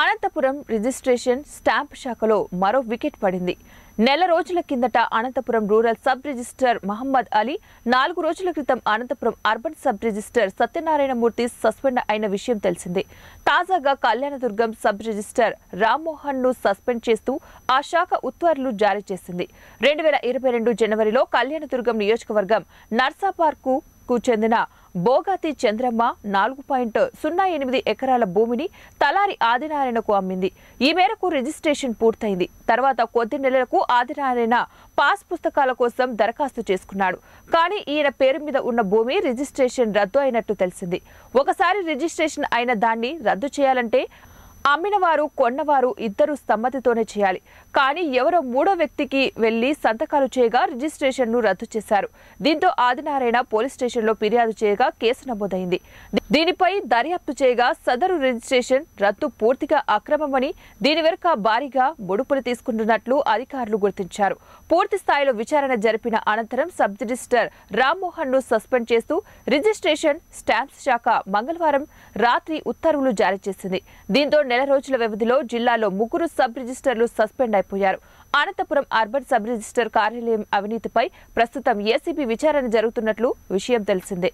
Anantapuram registration stamp శాఖలో మరో wicket పడింది నెల రోజుల కిందట Anantapuram rural sub registrar Mohammed Ali నాలుగు రోజుల క్రితం Anantapuram urban sub registrar Satyanarayanamurthy suspend అయిన విషయం తెలిసింది తాజాగా కళ్యాణదుర్గం సబ్ రిజిస్టర్ రామ్మోహన్ ను సస్పెండ్ చేస్తూ ఆ శాఖ ఉత్తర్వులు జారీ చేసింది రెండు వేల ఇరవై రెండు జనవరిలో కళ్యాణదుర్గం నియోజకవర్గం నర్సాపార్కు కు చెందిన బోగాతి చంద్రమ్మ నాలుగు పాయింట్ సున్నా ఎనిమిది ఎకరాల భూమిని తలారి ఆదినారాయణకు అమ్మింది ఈ మేరకు రిజిస్ట్రేషన్ పూర్తయింది తర్వాత కొద్ది నెలలకు ఆదినారాయణ పాస్ పుస్తకాల కోసం దరఖాస్తు చేసుకున్నాడు కానీ ఈయన పేరు మీద ఉన్న భూమి రిజిస్ట్రేషన్ రద్దు అయినట్టు తెలిసింది ఒకసారి రిజిస్ట్రేషన్ అయిన దాన్ని రద్దు చేయాలంటే అమ్మినవారు కొన్నవారు ఇద్దరు సమ్మతితోనే చేయాలి కానీ ఎవరో మూడో వ్యక్తికి వెళ్లి సంతకాలు చేయగా రిజిస్ట్రేషన్ను రద్దు చేశారు దీంతో ఆదినారాయణ పోలీస్ స్టేషన్లో ఫిర్యాదు చేయగా కేసు నమోదైంది దీనిపై దర్యాప్తు చేయగా సదరు రిజిస్ట్రేషన్ రద్దు పూర్తిగా అక్రమమని దీని వెనుక భారీగా ముడుపులు తీసుకుంటున్నట్లు అధికారులు గుర్తించారు పూర్తి స్థాయిలో విచారణ జరిపిన అనంతరం సబ్ రిజిస్టర్ రామ్మోహన్ ను సస్పెండ్ చేస్తూ రిజిస్ట్రేషన్ స్టాంప్స్ శాఖ మంగళవారం రాత్రి ఉత్తర్వులు జారీ చేసింది దీంతో నెల రోజుల వ్యవధిలో జిల్లాలో ముగ్గురు సబ్ రిజిస్టర్లు సస్పెండ్ అయిపోయారు అనంతపురం అర్బన్ సబ్ రిజిస్టర్ కార్యాలయం అవినీతిపై ప్రస్తుతం ఏసీబీ విచారణ జరుగుతున్నట్లు విషయం తెలిసిందే